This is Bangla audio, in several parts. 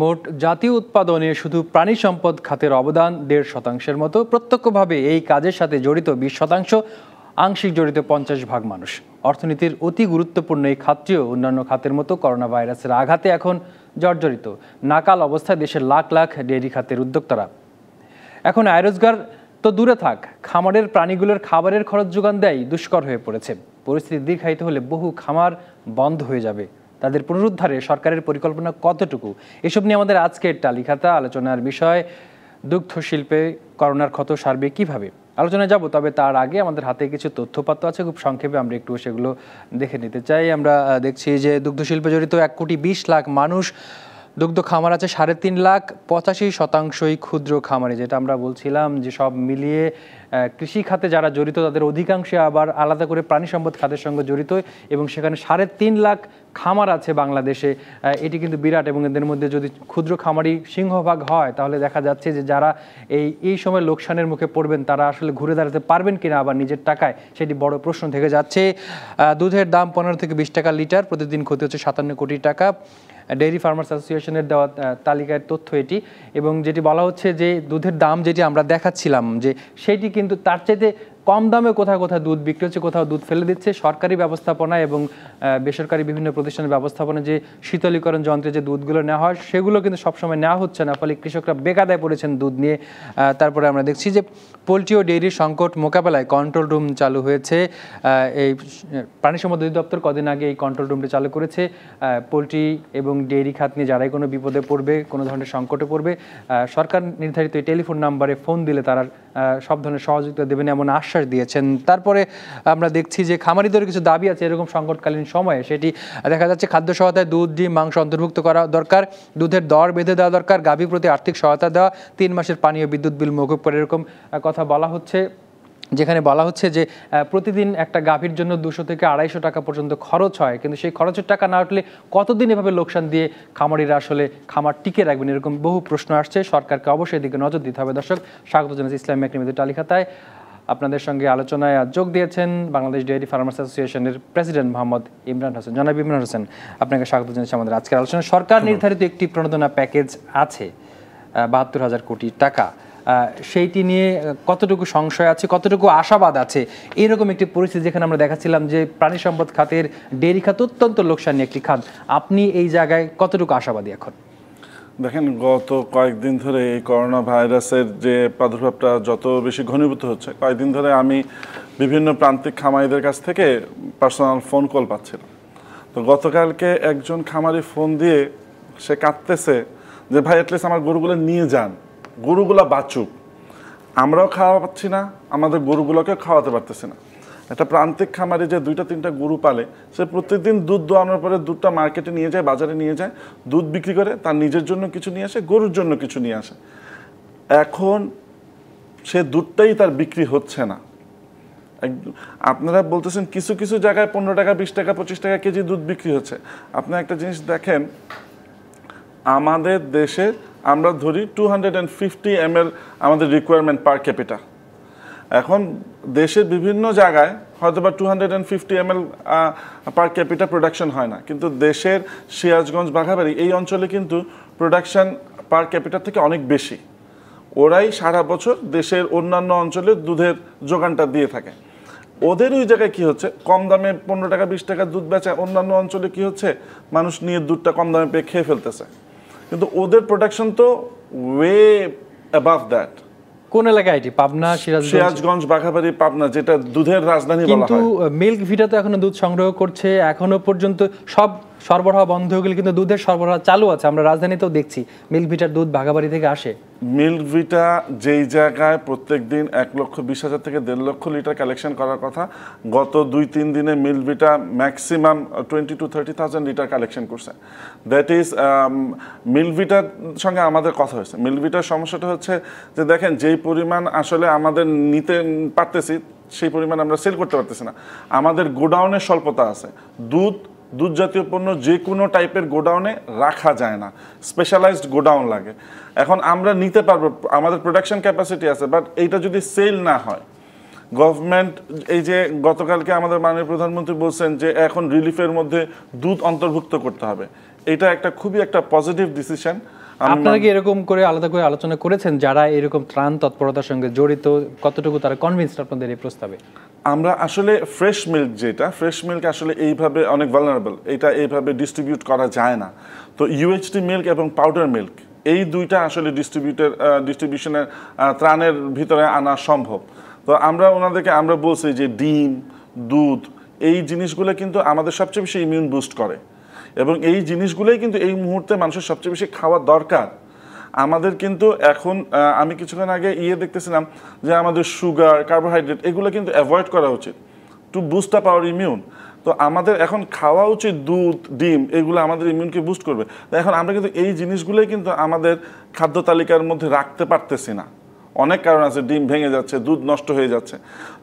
মোট জাতীয় উৎপাদনে শুধু প্রাণী সম্পদ খাতের অবদান দেড় শতাংশের মতো প্রত্যক্ষভাবে এই কাজের সাথে জড়িত বিশ শতাংশ আংশিক জড়িত পঞ্চাশ ভাগ মানুষ অর্থনীতির অতি গুরুত্বপূর্ণ এই খাতটিও অন্যান্য খাতের মতো করোনা ভাইরাসের আঘাতে এখন জর্জরিত নাকাল অবস্থায় দেশের লাখ লাখ ডেয়ারি খাতের উদ্যোক্তারা এখন আয় রোজগার তো দূরে থাক খামারের প্রাণীগুলোর খাবারের খরচ যোগান দেয় দুষ্কর হয়ে পড়েছে পরিস্থিতি দীর্ঘায়িত হলে বহু খামার বন্ধ হয়ে যাবে তাদের পুনরুদ্ধারে সরকারের পরিকল্পনা কতটুকু এসব নিয়ে আমাদের আজকের টালিখাতা আলোচনার বিষয় দুগ্ধ শিল্পে করোনার ক্ষত সারবে কিভাবে আলোচনায় যাব তবে তার আগে আমাদের হাতে কিছু তথ্যপাত্র আছে খুব সংক্ষেপে আমরা একটু সেগুলো দেখে নিতে চাই আমরা দেখছি যে দুগ্ধ শিল্পে জড়িত এক কোটি বিশ লাখ মানুষ দুগ্ধ খামার আছে সাড়ে তিন লাখ পঁচাশি শতাংশই ক্ষুদ্র খামারে যেটা আমরা বলছিলাম যে সব মিলিয়ে কৃষি খাতে যারা জড়িত তাদের অধিকাংশে আবার আলাদা করে প্রাণী সম্পদ খাতের সঙ্গে জড়িত এবং সেখানে সাড়ে তিন লাখ খামার আছে বাংলাদেশে এটি কিন্তু বিরাট এবং এদের মধ্যে যদি ক্ষুদ্র খামারি সিংহভাগ হয় তাহলে দেখা যাচ্ছে যে যারা এই এই সময় লোকসানের মুখে পড়বেন তারা আসলে ঘুরে দাঁড়াতে পারবেন কিনা আবার নিজের টাকায় সেটি বড় প্রশ্ন থেকে যাচ্ছে দুধের দাম পনেরো থেকে বিশ টাকা লিটার প্রতিদিন ক্ষতি হচ্ছে সাতান্ন কোটি টাকা ডেইরি ফার্মার্স অ্যাসোসিয়েশনের দেওয়া তালিকায় তথ্য এটি এবং যেটি বলা হচ্ছে যে দুধের দাম যেটি আমরা দেখাচ্ছিলাম যে সেটি কিন্তু তার চাইতে কম দামে কোথায় কোথায় দুধ বিক্রি হচ্ছে কোথাও দুধ ফেলে দিচ্ছে সরকারি ব্যবস্থাপনা এবং বেসরকারি বিভিন্ন প্রতিষ্ঠানের ব্যবস্থাপনা যে শীতলীকরণ যন্ত্রে যে দুধগুলো নেওয়া হয় সেগুলো কিন্তু সবসময় নেওয়া হচ্ছে না ফলে কৃষকরা বেকাদায় পড়েছেন দুধ নিয়ে তারপরে আমরা দেখছি যে পোলট্রি ও ডেয়ারির সংকট মোকাবেলায় কন্ট্রোল রুম চালু হয়েছে এই প্রাণী সম্পদ অধিদপ্তর কদিন আগে এই কন্ট্রোল রুমটি চালু করেছে পোলট্রি এবং ডেয়ারি খাত নিয়ে যারাই কোনো বিপদে পড়বে কোনো ধরনের সংকটে পড়বে সরকার নির্ধারিত এই টেলিফোন নাম্বারে ফোন দিলে তারা সব ধরনের সহযোগিতা দেবেন এমন আশ্বাস দিয়েছেন তারপরে আমরা দেখছি যে খামারিদের কিছু দাবি আছে এরকম সংকটকালীন সময়ে সেটি দেখা যাচ্ছে খাদ্য সহায়তায় দুধ ডিম মাংস অন্তর্ভুক্ত করা দরকার দুধের দর বেঁধে দেওয়া দরকার গাভী প্রতি আর্থিক সহায়তা দেওয়া তিন মাসের পানীয় বিদ্যুৎ বিল মকুব করে এরকম কথা বলা হচ্ছে যেখানে বলা হচ্ছে যে প্রতিদিন একটা গাভীর জন্য দুশো থেকে আড়াইশো টাকা পর্যন্ত খরচ হয় কিন্তু সেই খরচের টাকা না উঠলে কতদিন এভাবে লোকসান দিয়ে খামারিরা আসলে খামার টিকে রাখবেন এরকম বহু প্রশ্ন আসছে সরকারকে অবশ্যই এদিকে নজর দিতে হবে দর্শক স্বাগত জানাচ্ছি ইসলামিক নিবেদিত তালিকাতায় আপনাদের সঙ্গে আলোচনায় যোগ দিয়েছেন বাংলাদেশ ডেয়ারি ফার্মার্স অ্যাসোসিয়েশনের প্রেসিডেন্ট মোহাম্মদ ইমরান হোসেন জনাব ইমরান হোসেন আপনাকে স্বাগত জানাচ্ছি আমাদের আজকের আলোচনা সরকার নির্ধারিত একটি প্রণোদনা প্যাকেজ আছে বাহাত্তর হাজার কোটি টাকা সেইটি নিয়ে কতটুকু সংশয় আছে কতটুকু আশাবাদ আছে এরকম একটি পরিস্থিতি যেখানে আমরা দেখাচ্ছিলাম যে প্রাণী সম্পদ খাতের ডেরি খাত অত্যন্ত লোকসানি একটি খাত আপনি এই জায়গায় কতটুকু আশাবাদী এখন দেখেন গত কয়েকদিন ধরে এই করোনা ভাইরাসের যে প্রাদুর্ভাবটা যত বেশি ঘনীভূত হচ্ছে কয়েকদিন ধরে আমি বিভিন্ন প্রান্তিক খামারিদের কাছ থেকে পার্সোনাল ফোন কল পাচ্ছিলাম তো গতকালকে একজন খামারি ফোন দিয়ে সে কাঁদতেছে যে ভাই অ্যাটলিস্ট আমার গরুগুলো নিয়ে যান গরুগুলা বাঁচুক আমরাও খাওয়া পাচ্ছি না আমাদের গরুগুলোকে খাওয়াতে পারতেছি না একটা প্রান্তিক খামারে যে দুইটা তিনটা গরু পালে সে প্রত্যেকদিন দুধ দোয়ানোর পরে দুধটা মার্কেটে নিয়ে যায় বাজারে নিয়ে যায় দুধ বিক্রি করে তার নিজের জন্য কিছু নিয়ে আসে গরুর জন্য কিছু নিয়ে আসে এখন সে দুধটাই তার বিক্রি হচ্ছে না আপনারা বলতেছেন কিছু কিছু জায়গায় পনেরো টাকা বিশ টাকা পঁচিশ টাকা কেজি দুধ বিক্রি হচ্ছে আপনি একটা জিনিস দেখেন আমাদের দেশের আমরা ধরি টু হান্ড্রেড অ্যান্ড ফিফটি আমাদের রিকোয়ারমেন্ট পার ক্যাপিটা এখন দেশের বিভিন্ন জায়গায় হয়তো বা two hundred and fifty per capita production হয় না কিন্তু দেশের সিরাজগঞ্জ বাঘাবাড়ি এই অঞ্চলে কিন্তু প্রোডাকশান পার ক্যাপিটা থেকে অনেক বেশি ওরাই সারা বছর দেশের অন্যান্য অঞ্চলে দুধের যোগানটা দিয়ে থাকে ওদের ওই জায়গায় কী হচ্ছে কম দামে পনেরো টাকা বিশ টাকা দুধ বেচা অন্যান্য অঞ্চলে কী হচ্ছে মানুষ নিয়ে দুধটা কম দামে পেয়ে খেয়ে ফেলতেছে কিন্তু ওদের প্রোডাকশন তো ওয়ে অ্যাবাভ দ্যাট কোন এলাকায় এটি পাবনা সিরাজগঞ্জ বাঘাবাড়ি পাবনা যেটা দুধের রাজধানী কিন্তু মিল্ক ভিটা তো এখনো দুধ সংগ্রহ করছে এখনো পর্যন্ত সব সরবরাহ বন্ধ হয়ে গেলে কিন্তু দুধের সরবরাহ চালু আছে আমরা রাজধানীতেও দেখছি মিল্ক ভিটার দুধ ভাগাবাড়ি থেকে আসে মিল্ক ভিটা যেই জায়গায় প্রত্যেক দিন এক লক্ষ বিশ হাজার থেকে দেড় লক্ষ লিটার কালেকশন করার কথা গত দুই তিন দিনে Milk Vita maximum twenty to thirty thousand litre collection করছে দ্যাট ইজ um, মিল্ক ভিটার সঙ্গে আমাদের কথা হয়েছে মিল্ক ভিটার সমস্যাটা হচ্ছে যে দেখেন যেই পরিমাণ আসলে আমাদের নিতে পারতেছি সেই পরিমাণ আমরা সেল করতে পারতেছি না আমাদের গোডাউনের স্বল্পতা আছে দুধ দুধ জাতীয় পণ্য যে কোনো টাইপের গোডাউনে রাখা যায় না স্পেশালাইজড গোডাউন লাগে এখন আমরা নিতে পারবো আমাদের প্রোডাকশন ক্যাপাসিটি আছে বাট এইটা যদি সেল না হয় গভর্নমেন্ট এই যে গতকালকে আমাদের মাননীয় প্রধানমন্ত্রী বলছেন যে এখন রিলিফের মধ্যে দুধ অন্তর্ভুক্ত করতে হবে এটা একটা খুবই একটা পজিটিভ ডিসিশন আপনারা কি এরকম করে আলাদা করে আলোচনা করেছেন যারা এরকম ত্রাণ তৎপরতার সঙ্গে জড়িত কতটুকু তারা কনভিন্সড আপনাদের এই প্রস্তাবে আমরা আসলে ফ্রেশ মিল্ক যেটা ফ্রেশ মিল্ক আসলে এইভাবে অনেক ভালনারেবল এটা এইভাবে ডিস্ট্রিবিউট করা যায় না তো ইউএইচটি মিল্ক এবং পাউডার মিল্ক এই দুইটা আসলে ডিস্ট্রিবিউটার ডিস্ট্রিবিউশনের ত্রাণের ভিতরে আনা সম্ভব তো আমরা ওনাদেরকে আমরা বলছি যে ডিম দুধ এই জিনিসগুলো কিন্তু আমাদের সবচেয়ে বেশি ইমিউন বুস্ট করে এবং এই জিনিসগুলোই কিন্তু এই মুহূর্তে মানুষের সবচেয়ে বেশি খাওয়া দরকার আমাদের কিন্তু এখন আমি কিছুক্ষণ আগে ইয়ে দেখতেছিলাম যে আমাদের সুগার কার্বোহাইড্রেট এগুলো কিন্তু অ্যাভয়েড করা উচিত to boost up our immune তো আমাদের এখন খাওয়া উচিত দুধ ডিম এগুলো আমাদের ইমিউনকে বুস্ট করবে তো এখন আমরা কিন্তু এই জিনিসগুলোই কিন্তু আমাদের খাদ্য তালিকার মধ্যে রাখতে পারতেছি না অনেক কারণ আছে ডিম ভেঙে যাচ্ছে দুধ নষ্ট হয়ে যাচ্ছে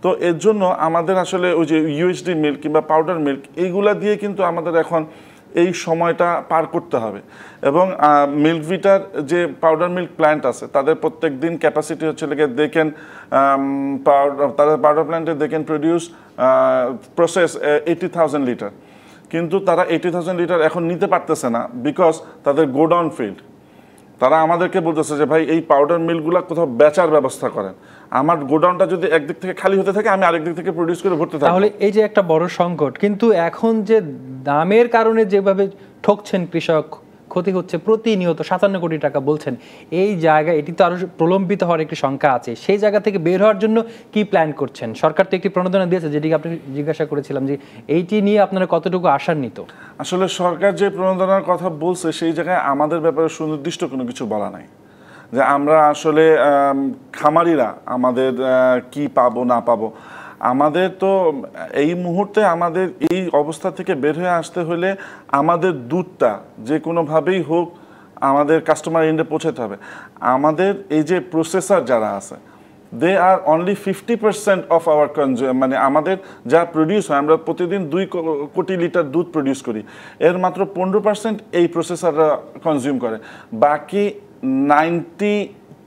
তো এর জন্য আমাদের আসলে ওই যে ইউএসডি মিল্ক কিংবা পাউডার মিল্ক এইগুলা দিয়ে কিন্তু আমাদের এখন এই সময়টা পার করতে হবে এবং মিল্ক ভিটার যে পাউডার মিল্ক প্ল্যান্ট আছে তাদের প্রত্যেক দিন ক্যাপাসিটি হচ্ছে লেগে দেখেন পাউডার তাদের পাউডার প্ল্যান্টে দেখেন produce process eighty thousand litre কিন্তু তারা এইটি থাউজেন্ড লিটার এখন নিতে পারতেছে না বিকজ তাদের গোডাউন ফিল্ড তারা আমাদেরকে বলতেছে যে ভাই এই পাউডার মিলগুলা কোথাও বেচার ব্যবস্থা করেন আমার গোডাউনটা যদি একদিক থেকে খালি হতে থাকে আমি আরেক দিক থেকে প্রডিউস করে ভরতে থাকি তাহলে এই যে একটা বড় সংকট কিন্তু এখন যে দামের কারণে যেভাবে ঠকছেন কৃষক ক্ষতি হচ্ছে প্রতিনিয়ত সাতান্ন কোটি টাকা বলছেন এই জায়গা এটি তো আরও প্রলম্বিত হওয়ার একটি সংখ্যা আছে সেই জায়গা থেকে বের হওয়ার জন্য কি প্ল্যান করছেন সরকার তো একটি প্রণোদনা দিয়েছে যেটিকে আপনি জিজ্ঞাসা করেছিলাম যে এইটি নিয়ে আপনারা কতটুকু নিত আসলে সরকার যে প্রণোদনার কথা বলছে সেই জায়গায় আমাদের ব্যাপারে সুনির্দিষ্ট কোনো কিছু বলা নাই যে আমরা আসলে খামারিরা আমাদের কি পাবো না পাবো আমাদের তো এই মুহূর্তে আমাদের এই অবস্থা থেকে বের হয়ে আসতে হলে আমাদের দুধটা যে কোনোভাবেই হোক আমাদের কাস্টমার এন্ডে পৌঁছাতে হবে আমাদের এই যে প্রসেসার যারা আছে they are only fifty percent of our consume মানে আমাদের যা প্রডিউস হয় আমরা প্রতিদিন দুই কোটি লিটার দুধ প্রডিউস করি এর মাত্র পনেরো পার্সেন্ট এই প্রসেসাররা কনজিউম করে বাকি ninety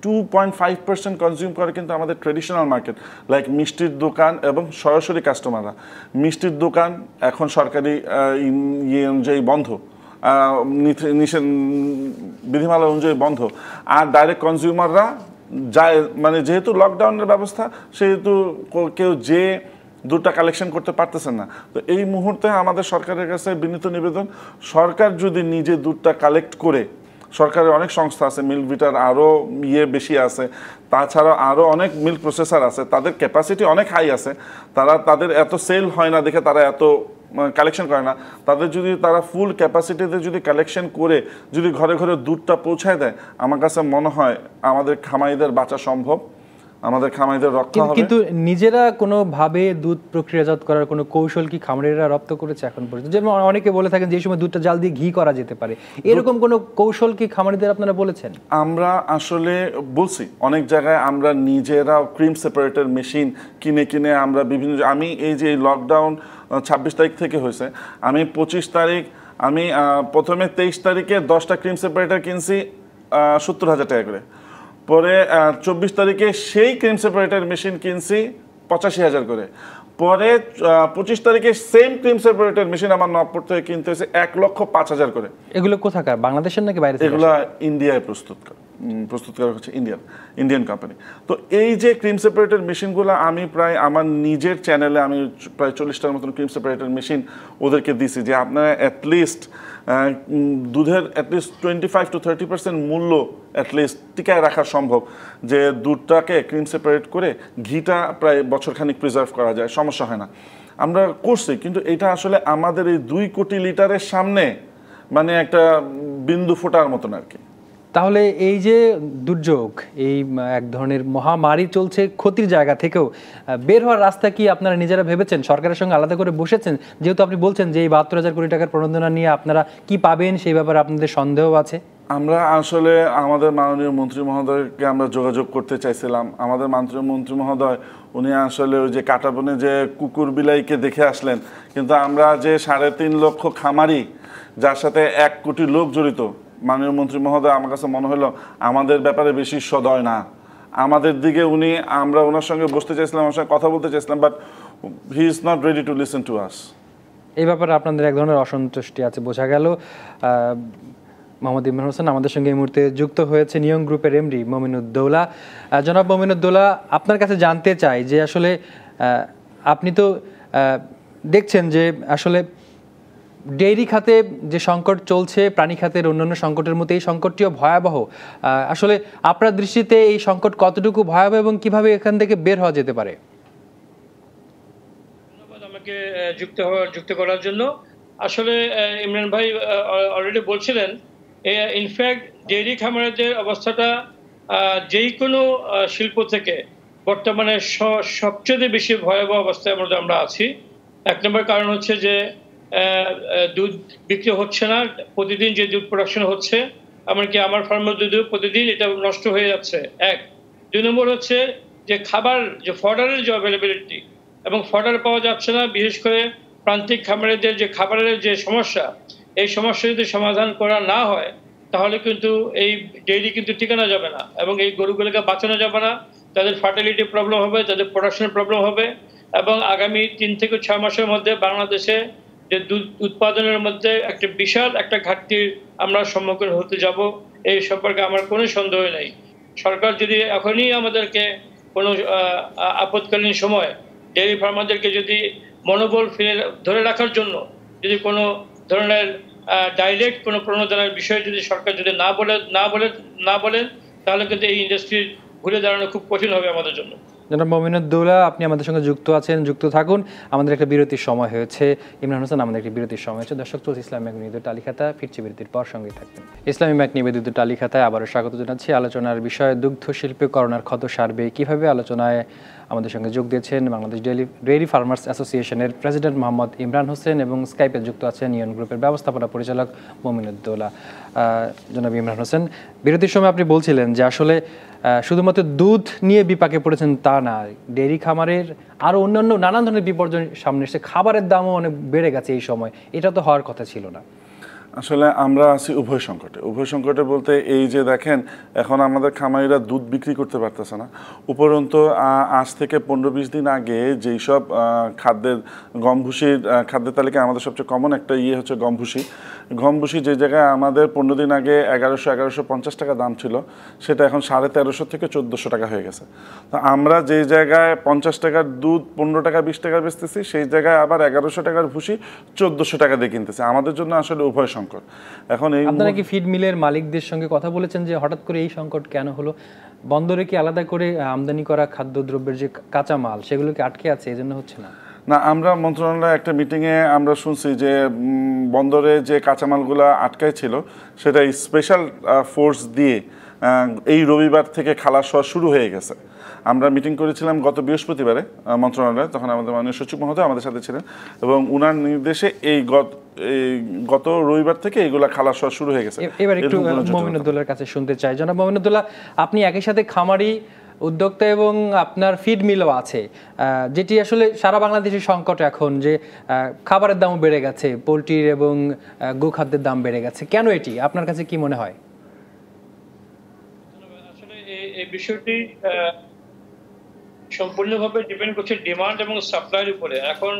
two point five percent consume করে কিন্তু আমাদের ট্রেডিশনাল মার্কেট লাইক মিষ্টির দোকান এবং সরাসরি কাস্টমাররা মিষ্টির দোকান এখন সরকারি ইয়ে অনুযায়ী বন্ধ নিষেধ বিধিমালা অনুযায়ী বন্ধ আর ডাইরেক্ট কনজিউমাররা যায় মানে যেহেতু লকডাউনের ব্যবস্থা সেহেতু কেউ যে দুটা কালেকশন করতে পারতেছেন না তো এই মুহূর্তে আমাদের সরকারের কাছে বিনীত নিবেদন সরকার যদি নিজে দুধটা কালেক্ট করে সরকারের অনেক সংস্থা আছে মিল্ক ভিটার আরও ইয়ে বেশি আছে তাছাড়া আরও অনেক মিল্ক প্রসেসার আছে তাদের ক্যাপাসিটি অনেক হাই আছে তারা তাদের এত সেল হয় না দেখে তারা এত কালেকশন মানে করে না তাদের যদি তারা ফুল ক্যাপাসিটিতে যদি কালেকশন করে যদি ঘরে ঘরে দুধটা পৌঁছায় দেয় আমার কাছে মনে হয় আমাদের খামাইদের বাঁচা সম্ভব আমাদের খামারিদের রক্ষা হবে কিন্তু নিজেরা কোনো ভাবে দুধ প্রক্রিয়াজাত করার কোনো কৌশল কি খামারিরা রপ্ত করেছে এখন পর্যন্ত যেমন অনেকে বলে থাকেন যে সময় দুধটা জাল দিয়ে ঘি করা যেতে পারে এরকম কোনো কৌশল কি খামারিদের আপনারা বলেছেন আমরা আসলে বলছি অনেক জায়গায় আমরা নিজেরা ক্রিম সেপারেটর মেশিন কিনে কিনে আমরা বিভিন্ন আমি এই যে লকডাউন ছাব্বিশ তারিখ থেকে হয়েছে আমি পঁচিশ তারিখ আমি প্রথমে তেইশ তারিখে দশটা ক্রিম সেপারেটর কিনছি সত্তর হাজার টাকা করে পরে চব্বিশ তারিখে সেই ক্রিম সেপারেটার মেশিন কিনছি পঁচাশি হাজার করে পরে পঁচিশ তারিখে সেম ক্রিম সেপারেটার মেশিন আমার নবপুর থেকে কিনতে হয়েছে এক লক্ষ পাঁচ হাজার করে এগুলো কোথাকার বাংলাদেশের নাকি বাইরে এগুলো ইন্ডিয়ায় প্রস্তুত করে প্রস্তুত করা হচ্ছে ইন্ডিয়ান ইন্ডিয়ান কোম্পানি তো এই যে ক্রিম সেপারেটর মেশিনগুলো আমি প্রায় আমার নিজের চ্যানেলে আমি প্রায় চল্লিশটার মতন ক্রিম সেপারেটর মেশিন ওদেরকে দিছি যে আপনারা অ্যাটলিস্ট দুধের at least twenty five to thirty percent মূল্য অ্যাটলিস্ট টিকায় রাখা সম্ভব যে দুধটাকে ক্রিম সেপারেট করে ঘিটা প্রায় বছরখানিক প্রিজার্ভ করা যায় সমস্যা হয় না আমরা করছি কিন্তু এটা আসলে আমাদের এই দুই কোটি লিটারের সামনে মানে একটা বিন্দু ফোটার মতন আর কি তাহলে এই যে দুর্যোগ এই এক ধরনের মহামারী চলছে ক্ষতির জায়গা থেকেও বের হওয়ার রাস্তা কি আপনারা নিজেরা ভেবেছেন সরকারের সঙ্গে আলাদা করে বসেছেন যেহেতু আপনি বলছেন যে এই বাহাত্তর হাজার কোটি টাকার প্রণোদনা নিয়ে আপনারা কি পাবেন সেই ব্যাপারে আপনাদের সন্দেহ আছে আমরা আসলে আমাদের মাননীয় মন্ত্রী মহোদয়কে আমরা যোগাযোগ করতে চাইছিলাম আমাদের মাননীয় মন্ত্রী মহোদয় উনি আসলে ওই যে কাটাবনে যে কুকুর বিলাইকে দেখে আসলেন কিন্তু আমরা যে সাড়ে তিন লক্ষ খামারি যার সাথে এক কোটি লোক জড়িত মাননীয় মন্ত্রী মহোদয় আমার কাছে মনে হলো আমাদের ব্যাপারে বেশি সদয় না আমাদের দিকে উনি আমরা ওনার সঙ্গে বসতে চাইছিলাম ওনার সঙ্গে কথা বলতে চাইছিলাম but he is not ready to listen to us এই ব্যাপারে আপনাদের এক ধরনের অসন্তুষ্টি আছে বোঝা গেল মোহাম্মদ ইমরান হোসেন আমাদের সঙ্গে এই মুহূর্তে যুক্ত হয়েছে নিয়ম গ্রুপের এমডি মমিনুদ্দৌলা জনাব মমিনুদ্দৌলা আপনার কাছে জানতে চাই যে আসলে আপনি তো দেখছেন যে আসলে ডেইরি খাতে যে সংকট চলছে প্রাণী খাতের অন্যান্য সংকটের মতো এই সংকটটিও ভয়াবহ আসলে আপনার দৃষ্টিতে এই সংকট কতটুকু ভয়াবহ এবং কিভাবে এখান থেকে বের হওয়া যেতে পারে আমাকে যুক্ত হওয়ার যুক্ত করার জন্য আসলে ইমরান ভাই অলরেডি বলছিলেন ইনফ্যাক্ট ডেইরি খামারেদের অবস্থাটা যেই কোনো শিল্প থেকে বর্তমানে সবচেয়ে বেশি ভয়াবহ অবস্থায় আমরা আছি এক নম্বর কারণ হচ্ছে যে দুধ বিক্রি হচ্ছে না প্রতিদিন যে দুধ প্রোডাকশন হচ্ছে এমনকি আমার ফার্মের দুধ প্রতিদিন এটা নষ্ট হয়ে যাচ্ছে এক দুই নম্বর হচ্ছে যে খাবার যে ফডারের যে অ্যাভেলেবিলিটি এবং ফডার পাওয়া যাচ্ছে না বিশেষ করে প্রান্তিক খামারেদের যে খাবারের যে সমস্যা এই সমস্যা যদি সমাধান করা না হয় তাহলে কিন্তু এই ডেইরি কিন্তু ঠিকানা যাবে না এবং এই গরুগুলোকে বাঁচানো যাবে না তাদের ফার্টিলিটি প্রবলেম হবে তাদের প্রোডাকশনের প্রবলেম হবে এবং আগামী তিন থেকে ছয় মাসের মধ্যে বাংলাদেশে যে দুধ উৎপাদনের মধ্যে একটা বিশাল একটা ঘাটতির আমরা সম্মুখীন হতে যাব এই সম্পর্কে আমার কোনো সন্দেহ নেই সরকার যদি এখনই আমাদেরকে কোনো আপৎকালীন সময় ডেয়ারি ফার্মারদেরকে যদি মনোবল ফিরে ধরে রাখার জন্য যদি কোনো ধরনের ডাইরেক্ট কোনো প্রণোদনার বিষয়ে যদি সরকার যদি না বলে না বলে না বলেন তাহলে কিন্তু এই ইন্ডাস্ট্রির ঘুরে দাঁড়ানো খুব কঠিন হবে আমাদের জন্য জনাব মমিনুদ্দৌলা আপনি আমাদের সঙ্গে যুক্ত আছেন যুক্ত থাকুন আমাদের একটা বিরতির সময় হয়েছে ইমরান হোসেন আমাদের একটি বিরতির সময় হয়েছে দর্শক চলছে ইসলাম ব্যাংক নিবেদিত তালিকাতা ফিরছে বিরতির পর সঙ্গে থাকবেন ইসলামী ব্যাংক নিবেদিত তালিকাতায় আবারও স্বাগত জানাচ্ছি আলোচনার বিষয়ে দুগ্ধ শিল্পে করোনার ক্ষত সারবে কীভাবে আলোচনায় আমাদের সঙ্গে যোগ দিয়েছেন বাংলাদেশ ডেইলি ডেয়ারি ফার্মার্স অ্যাসোসিয়েশনের প্রেসিডেন্ট মোহাম্মদ ইমরান হোসেন এবং স্কাইপে যুক্ত আছেন ইউন গ্রুপের ব্যবস্থাপনা পরিচালক মমিনুদ্দৌলা জনাব ইমরান হোসেন বিরতির সময় আপনি বলছিলেন যে আসলে শুধুমাত্র দুধ নিয়ে বিপাকে পড়েছেন তা না ডেয়ারি খামারের আরও অন্যান্য নানান ধরনের বিপর্যয় সামনে এসে খাবারের দামও অনেক বেড়ে গেছে এই সময় এটা তো হওয়ার কথা ছিল না আসলে আমরা আছি উভয় সংকটে উভয় সংকটে বলতে এই যে দেখেন এখন আমাদের খামারিরা দুধ বিক্রি করতে পারতেছে না উপরন্ত আজ থেকে পনেরো বিশ দিন আগে যেই সব খাদ্যের গমভুষির খাদ্যের তালিকায় আমাদের সবচেয়ে কমন একটা ইয়ে হচ্ছে গমভুষি ঘমবসি যে জায়গায় আমাদের পনেরো দিন আগে এগারোশো এগারোশো পঞ্চাশ টাকা দাম ছিল সেটা এখন সাড়ে তেরোশো থেকে চোদ্দোশো টাকা হয়ে গেছে তো আমরা যে জায়গায় পঞ্চাশ টাকার দুধ পনেরো টাকা বিশ টাকা বেচতেছি সেই জায়গায় আবার এগারোশো টাকার ভুসি চোদ্দোশো টাকা দিয়ে কিনতেছি আমাদের জন্য আসলে উভয় সংকট এখন এই আপনারা কি ফিড মিলের মালিকদের সঙ্গে কথা বলেছেন যে হঠাৎ করে এই সংকট কেন হলো বন্দরে কি আলাদা করে আমদানি করা খাদ্যদ্রব্যের যে কাঁচামাল সেগুলো কি আটকে আছে এই জন্য হচ্ছে না না আমরা মন্ত্রণালয়ে একটা মিটিংয়ে আমরা শুনছি যে বন্দরে যে কাঁচামালগুলো আটকায় ছিল সেটা স্পেশাল ফোর্স দিয়ে এই রবিবার থেকে খালাস হওয়া শুরু হয়ে গেছে আমরা মিটিং করেছিলাম গত বৃহস্পতিবারে মন্ত্রণালয়ে তখন আমাদের মাননীয় সচিব মহোদয় আমাদের সাথে ছিলেন এবং উনার নির্দেশে এই গত এই গত রবিবার থেকে এগুলা খালাস হওয়া শুরু হয়ে গেছে এবার একটু মমিনুদ্দোলার কাছে শুনতে চাই জনাব মমিনুদ্দোলা আপনি একই সাথে খামারি উদ্যোক্তা এবং আপনার ফিড মিলও আছে যেটি আসলে সারা বাংলাদেশের সংকট এখন যে খাবারের দামও বেড়ে গেছে পোলট্রির এবং গোখাদ্যের দাম বেড়ে গেছে কেন এটি আপনার কাছে কি মনে হয় আসলে এই বিষয়টি সম্পূর্ণভাবে ডিপেন্ড করছে ডিমান্ড এবং সাপ্লাইয়ের উপরে এখন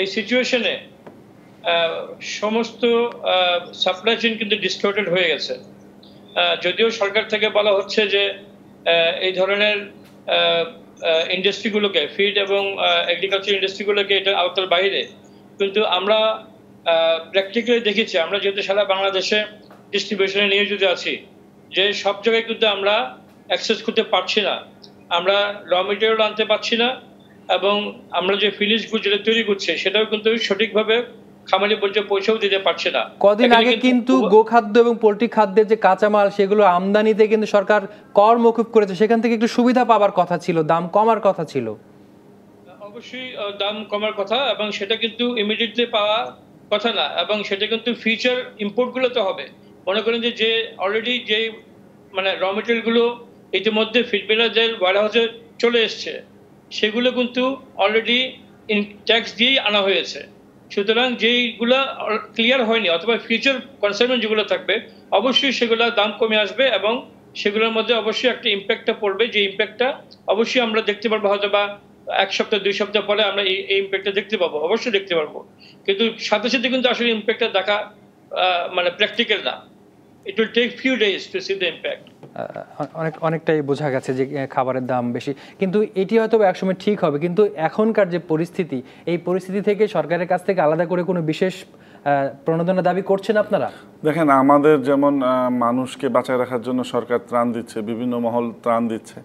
এই সিচুয়েশনে সমস্ত সাপ্লাই চেন কিন্তু ডিস্টোর্টেড হয়ে গেছে যদিও সরকার থেকে বলা হচ্ছে যে এই ধরনের ইন্ডাস্ট্রিগুলোকে ফিড এবং এগ্রিকালচার ইন্ডাস্ট্রিগুলোকে এটা আওতার বাইরে কিন্তু আমরা প্র্যাকটিক্যালি দেখেছি আমরা যেহেতু সারা বাংলাদেশে ডিস্ট্রিবিউশনে নিয়ে নিয়োজিত আছি যে সব জায়গায় কিন্তু আমরা অ্যাক্সেস করতে পারছি না আমরা র মেটেরিয়াল আনতে পারছি না এবং আমরা যে ফিনিশ গুড যেটা তৈরি করছি সেটাও কিন্তু সঠিকভাবে খামারি পর্যায়ে পয়সাও দিতে পারছে না কদিন আগে কিন্তু গোখাদ্য এবং পোলট্রি খাদ্যের যে কাঁচামাল সেগুলো আমদানিতে কিন্তু সরকার কর মকুব করেছে সেখান থেকে একটু সুবিধা পাবার কথা ছিল দাম কমার কথা ছিল অবশ্যই দাম কমার কথা এবং সেটা কিন্তু ইমিডিয়েটলি পাওয়া কথা না এবং সেটা কিন্তু ফিউচার ইম্পোর্ট ইম্পোর্টগুলোতে হবে মনে করেন যে যে অলরেডি যে মানে র মেটেরিয়াল গুলো ইতিমধ্যে ফিডমিলারদের ওয়ারহাউসে চলে এসছে সেগুলো কিন্তু অলরেডি ট্যাক্স দিয়েই আনা হয়েছে সুতরাং যেইগুলো ক্লিয়ার হয়নি অথবা ফিউচার কনসার্ন যেগুলো থাকবে অবশ্যই সেগুলোর দাম কমে আসবে এবং সেগুলোর মধ্যে অবশ্যই একটা ইম্প্যাক্টটা পড়বে যে ইম্প্যাক্টটা অবশ্যই আমরা দেখতে পারবো হয়তো বা এক সপ্তাহ দুই সপ্তাহ পরে আমরা এই ইম্প্যাক্টটা দেখতে পাবো অবশ্যই দেখতে পারবো কিন্তু সাথে সাথে কিন্তু আসলে ইম্প্যাক্টটা দেখা মানে প্র্যাকটিক্যাল না it will take few days to see the impact অনেক অনেকটাই বোঝা গেছে যে খাবারের দাম বেশি কিন্তু এটি হয়তো একসময় ঠিক হবে কিন্তু এখনকার যে পরিস্থিতি এই পরিস্থিতি থেকে সরকারের কাছ থেকে আলাদা করে কোনো বিশেষ প্রণোদনা দাবি করছেন আপনারা দেখেন আমাদের যেমন মানুষকে বাঁচায় রাখার জন্য সরকার ত্রাণ দিচ্ছে বিভিন্ন মহল ত্রাণ দিচ্ছে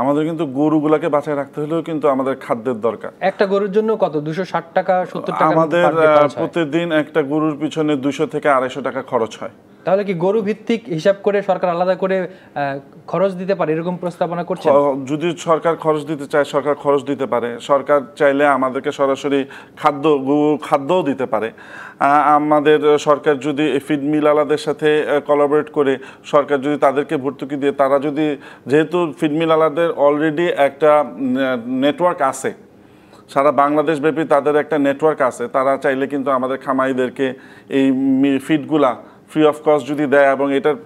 আমাদের কিন্তু গরুগুলাকে বাঁচায় রাখতে হলেও কিন্তু আমাদের খাদ্যের দরকার একটা গরুর জন্য কত দুশো ষাট টাকা সত্তর টাকা আমাদের প্রতিদিন একটা গরুর পিছনে দুশো থেকে আড়াইশো টাকা খরচ হয় তাহলে কি গরু ভিত্তিক হিসাব করে সরকার আলাদা করে খরচ দিতে পারে এরকম প্রস্তাবনা করছে যদি সরকার খরচ দিতে চায় সরকার খরচ দিতে পারে সরকার চাইলে আমাদেরকে সরাসরি খাদ্য খাদ্যও দিতে পারে আমাদের সরকার যদি ফিড মিল আলাদের সাথে কলাবরেট করে সরকার যদি তাদেরকে ভর্তুকি দিয়ে তারা যদি যেহেতু ফিড মিল আলাদের অলরেডি একটা নেটওয়ার্ক আছে সারা বাংলাদেশ ব্যাপী তাদের একটা নেটওয়ার্ক আছে তারা চাইলে কিন্তু আমাদের খামাইদেরকে এই ফিডগুলা ফ্রি অফ কস্ট যদি দেয় এবং এটার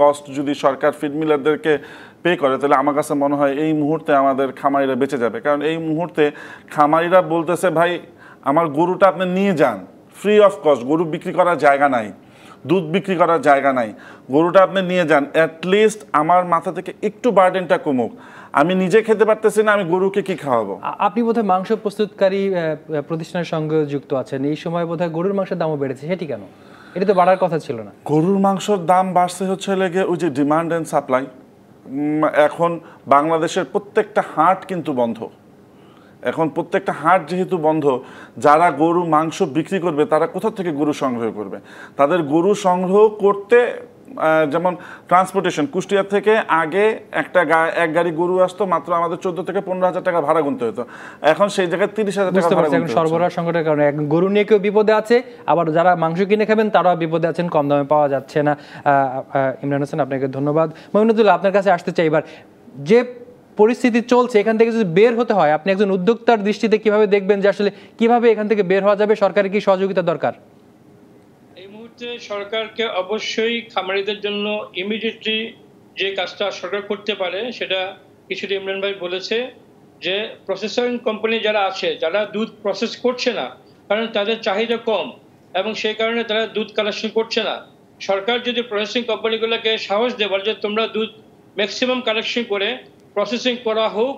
কস্ট যদি সরকার ফিড মিলারদেরকে পে করে তাহলে আমার কাছে মনে হয় এই মুহূর্তে আমাদের খামারিরা বেঁচে যাবে কারণ এই মুহূর্তে খামারিরা বলতেছে ভাই আমার গরুটা আপনি নিয়ে যান ফ্রি অফ কস্ট গরু বিক্রি করার জায়গা নাই দুধ বিক্রি করার জায়গা নাই গরুটা আপনি নিয়ে যান অ্যাটলিস্ট আমার মাথা থেকে একটু বার্ডেনটা কমুক আমি নিজে খেতে পারতেছি না আমি গরুকে কি খাওয়াবো আপনি বোধহয় মাংস প্রস্তুতকারী প্রতিষ্ঠানের সঙ্গে যুক্ত আছেন এই সময় বোধহয় গরুর মাংসের দামও বেড়েছে সেটি কেন এটা তো বাড়ার কথা ছিল না গরুর মাংসর দাম বাড়ছে হচ্ছে লেগে ওই যে ডিমান্ড এন্ড সাপ্লাই এখন বাংলাদেশের প্রত্যেকটা হাট কিন্তু বন্ধ এখন প্রত্যেকটা হাট যেহেতু বন্ধ যারা গরু মাংস বিক্রি করবে তারা কোথা থেকে গরু সংগ্রহ করবে তাদের গরু সংগ্রহ করতে যেমন ট্রান্সপোর্টেশন কুষ্টিয়া থেকে আগে একটা এক গাড়ি গরু আসতো মাত্র আমাদের চোদ্দ থেকে পনেরো হাজার টাকা ভাড়া গুনতে হতো এখন সেই জায়গায় তিরিশ হাজার টাকা ভাড়া এখন সরবরাহ সংকটের কারণে গরু নিয়ে কেউ বিপদে আছে আবার যারা মাংস কিনে খাবেন তারাও বিপদে আছেন কম দামে পাওয়া যাচ্ছে না ইমরান হোসেন আপনাকে ধন্যবাদ মহিনুদুল্লাহ আপনার কাছে আসতে চাই এবার যে পরিস্থিতি চলছে এখান থেকে যদি বের হতে হয় আপনি একজন উদ্যোক্তার দৃষ্টিতে কিভাবে দেখবেন যে আসলে কিভাবে এখান থেকে বের হওয়া যাবে সরকারের কি সহযোগিতা দরকার ক্ষেত্রে সরকারকে অবশ্যই খামারিদের জন্য ইমিডিয়েটলি যে কাজটা সরকার করতে পারে সেটা কিছুটা ইমরান ভাই বলেছে যে প্রসেসিং কোম্পানি যারা আছে যারা দুধ প্রসেস করছে না কারণ তাদের চাহিদা কম এবং সেই কারণে তারা দুধ কালেকশন করছে না সরকার যদি প্রসেসিং কোম্পানিগুলোকে সাহস বলে যে তোমরা দুধ ম্যাক্সিমাম কালেকশন করে প্রসেসিং করা হোক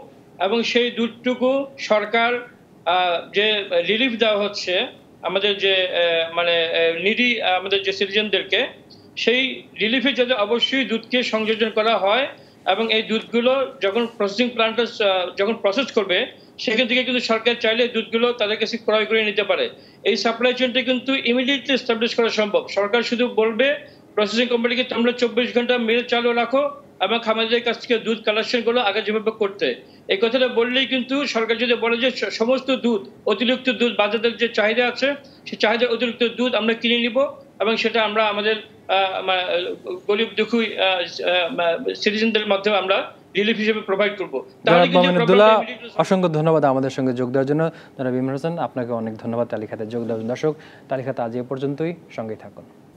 এবং সেই দুধটুকু সরকার যে রিলিফ দেওয়া হচ্ছে আমাদের যে মানে নিরি আমাদের যে সিটিজেনদেরকে সেই রিলিফে যাতে অবশ্যই দুধকে সংযোজন করা হয় এবং এই দুধগুলো যখন প্রসেসিং প্লান্ট যখন প্রসেস করবে সেখান থেকে কিন্তু সরকার চাইলে দুধগুলো তাদের কাছে ক্রয় করে নিতে পারে এই সাপ্লাই চেনটা কিন্তু ইমিডিয়েটলি এস্টাবলিশ করা সম্ভব সরকার শুধু বলবে প্রসেসিং কোম্পানিকে তোমরা চব্বিশ ঘন্টা মিল চালু রাখো এবং খামারিদের কাছ থেকে দুধ কালেকশন কালেকশনগুলো আগে যেভাবে করতে এই কথাটা বললেই কিন্তু সরকার যদি বলে যে সমস্ত দুধ অতিরিক্ত দুধ বাজারের যে চাহিদা আছে সে চাহিদা অতিরিক্ত দুধ আমরা কিনে নিব এবং সেটা আমরা আমাদের গরিব দুঃখী সিটিজেনদের মাধ্যমে আমরা অসংখ্য ধন্যবাদ আমাদের সঙ্গে যোগ দেওয়ার জন্য জনাব ইমরান হোসেন আপনাকে অনেক ধন্যবাদ তালিকাতে যোগ দেওয়ার দর্শক তালিকাতে আজ এ পর্যন্তই সঙ্গে থাকুন